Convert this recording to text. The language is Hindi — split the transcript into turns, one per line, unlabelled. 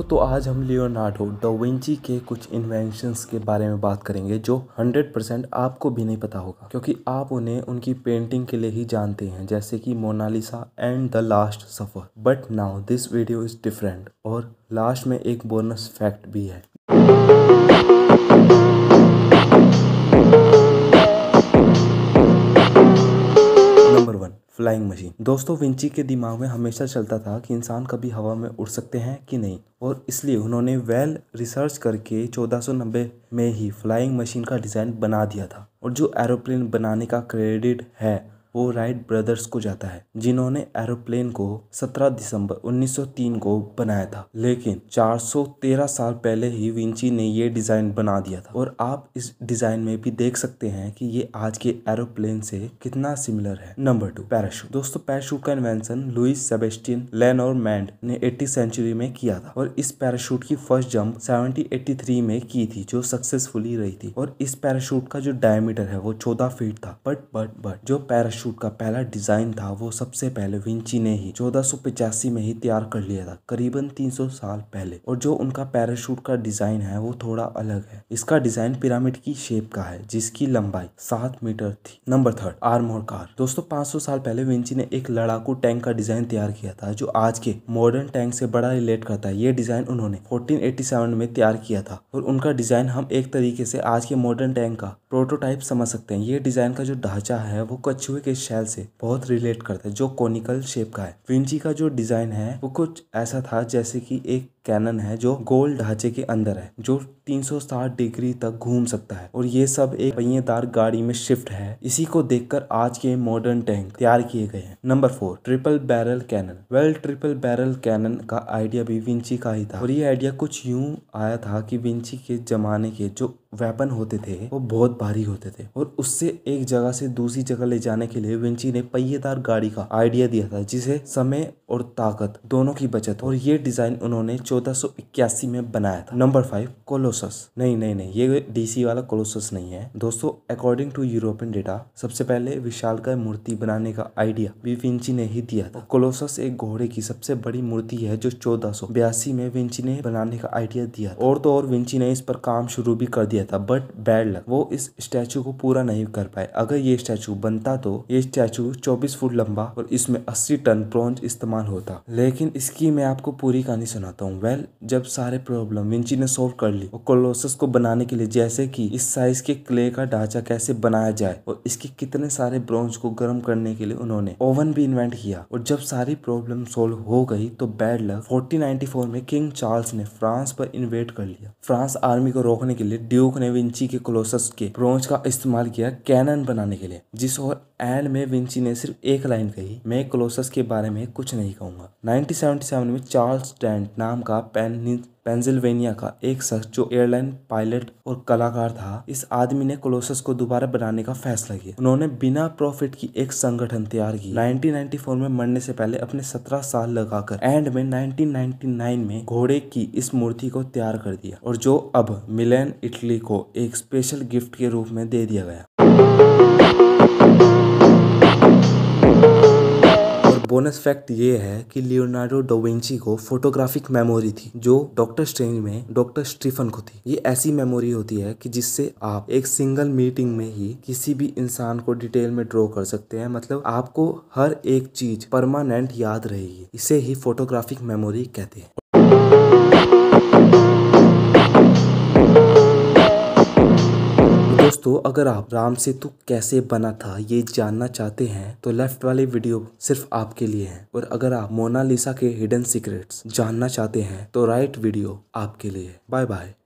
दोस्तों तो आज हम लियोनार्डो डोविंची के कुछ इन्वेंशंस के बारे में बात करेंगे जो 100 परसेंट आपको भी नहीं पता होगा क्योंकि आप उन्हें उनकी पेंटिंग के लिए ही जानते हैं जैसे कि Mona Lisa and the last supper but now this video is different और लास्ट में एक बोनस फैक्ट भी है फ्लाइंग मशीन दोस्तों विंची के दिमाग में हमेशा चलता था कि इंसान कभी हवा में उड़ सकते हैं कि नहीं और इसलिए उन्होंने वेल रिसर्च करके 1490 में ही फ्लाइंग मशीन का डिज़ाइन बना दिया था और जो एरोप्लेन बनाने का क्रेडिट है वो राइट ब्रदर्स को जाता है जिन्होंने एरोप्लेन को 17 दिसंबर 1903 को बनाया था लेकिन 413 साल पहले ही विंची ने ये डिजाइन बना दिया था और आप इस डिजाइन में भी देख सकते हैं कि ये आज के एरोप्लेन से कितना सिमिलर है नंबर टू पैराशूट दोस्तों पैराशूट का invention Louis Sebastien Lenormand ने एट्टी सेंचुरी में किया था और इस पैराशूट की फर्स्ट जम्प सेवनटीन में की थी जो सक्सेसफुली रही थी और इस पैराशूट का जो डायमीटर है वो चौदह फीट था बट बट बट जो पैराशूट पैराशूट का पहला डिजाइन था वो सबसे पहले विंची ने ही चौदह में ही तैयार कर लिया था करीबन 300 साल पहले और जो उनका पैराशूट का डिजाइन है वो थोड़ा अलग है इसका डिजाइन पिरामिड की शेप का है जिसकी लंबाई सात मीटर थी नंबर थर्ड आर्मोर कार दोस्तों पांच साल पहले विंची ने एक लड़ाकू टैंक का डिजाइन तैयार किया था जो आज के मॉडर्न टैंक से बड़ा रिलेट करता है ये डिजाइन उन्होंने फोर्टीन में तैयार किया था और उनका डिजाइन हम एक तरीके से आज के मॉडर्न टैंक का प्रोटोटाइप समझ सकते हैं ये डिजाइन का जो ढांचा है वो कछुए के के शैल से बहुत रिलेट करता है जो कॉनिकल शेप का है विंची का जो डिजाइन है वो कुछ ऐसा था जैसे कि एक कैनन है जो गोल ढांचे के अंदर है जो 360 डिग्री तक घूम सकता है और ये सब एक पहियेदार गाड़ी में शिफ्ट है इसी को देखकर आज के मॉडर्न टैंक तैयार किए गए हैं number four triple barrel cannon well triple barrel cannon का आइडिया भी विंची का ही था और ये आइडिया कुछ यूं आया था कि विंची के जमाने के जो वेपन होते थे वो बहुत भारी होते थे और उससे एक जगह से दूसरी जगह ले जाने के लिए विंची ने पहियेदार गाड़ी का आइडिया दिया था जिसे समय और ताकत दोनों की बचत और ये डिजाइन उन्होंने 1481 में बनाया था नंबर फाइव कोलोसस नहीं नहीं नहीं ये डीसी वाला कोलोसस नहीं है दोस्तों अकॉर्डिंग टू यूरोपियन डेटा सबसे पहले विशाल का मूर्ति बनाने का आइडिया विंची ने ही दिया था कोलोसस एक घोड़े की सबसे बड़ी मूर्ति है जो चौदह में विंची ने बनाने का आइडिया दिया और तो और विंची ने इस पर काम शुरू भी कर दिया था बट बैड लक वो इस स्टैचू को पूरा नहीं कर पाए अगर ये स्टैचू बनता तो ये स्टैचू चौबीस फुट लंबा और इसमें अस्सी टन ब्रॉन्ज इस्तेमाल होता लेकिन इसकी मैं आपको पूरी कहानी सुनाता हूँ वेल जब सारे प्रॉब्लम विंची ने सोल्व कर ली और कोलोसस को बनाने के लिए जैसे कि इस साइज के क्ले का ढांचा कैसे बनाया जाए और इसके कितने सारे ब्रॉन्ज को गर्म करने के लिए उन्होंने ओवन भी इन्वेंट किया और जब सारी प्रॉब्लम सोल्व हो गई तो बैड लक 1494 में किंग चार्ल्स ने फ्रांस पर इन्वेट कर लिया फ्रांस आर्मी को रोकने के लिए ड्यूक ने विंची के कोलोसस के ब्रॉन्ज का इस्तेमाल किया कैनन बनाने के लिए जिस और एंड में विंची ने सिर्फ एक लाइन कही मैं कोलोसस के बारे में कुछ नहीं कहूंगा नाइनटीन में चार्ल्स डेंट नाम का का पेंसिल्वेनिया का एक शख्स जो एयरलाइन पायलट और कलाकार था इस आदमी ने कोलोसस को दोबारा बनाने का फैसला किया उन्होंने बिना प्रॉफिट की एक संगठन तैयार की 1994 में मरने से पहले अपने 17 साल लगाकर एंड में 1999 में घोड़े की इस मूर्ति को तैयार कर दिया और जो अब मिलेन इटली को एक स्पेशल गिफ्ट के रूप में दे दिया गया बोनस फैक्ट ये है कि लियोनार्डो डोविंची को फोटोग्राफिक मेमोरी थी जो डॉक्टर स्ट्रेंज में डॉक्टर स्टीफन को थी ये ऐसी मेमोरी होती है कि जिससे आप एक सिंगल मीटिंग में ही किसी भी इंसान को डिटेल में ड्रॉ कर सकते हैं मतलब आपको हर एक चीज परमानेंट याद रहेगी इसे ही फोटोग्राफिक मेमोरी कहते हैं दोस्तों अगर आप राम सेतु कैसे बना था ये जानना चाहते हैं तो लेफ्ट वाले वीडियो सिर्फ आपके लिए है और अगर आप मोनालिसा के हिडन सीक्रेट्स जानना चाहते हैं तो राइट वीडियो आपके लिए बाय बाय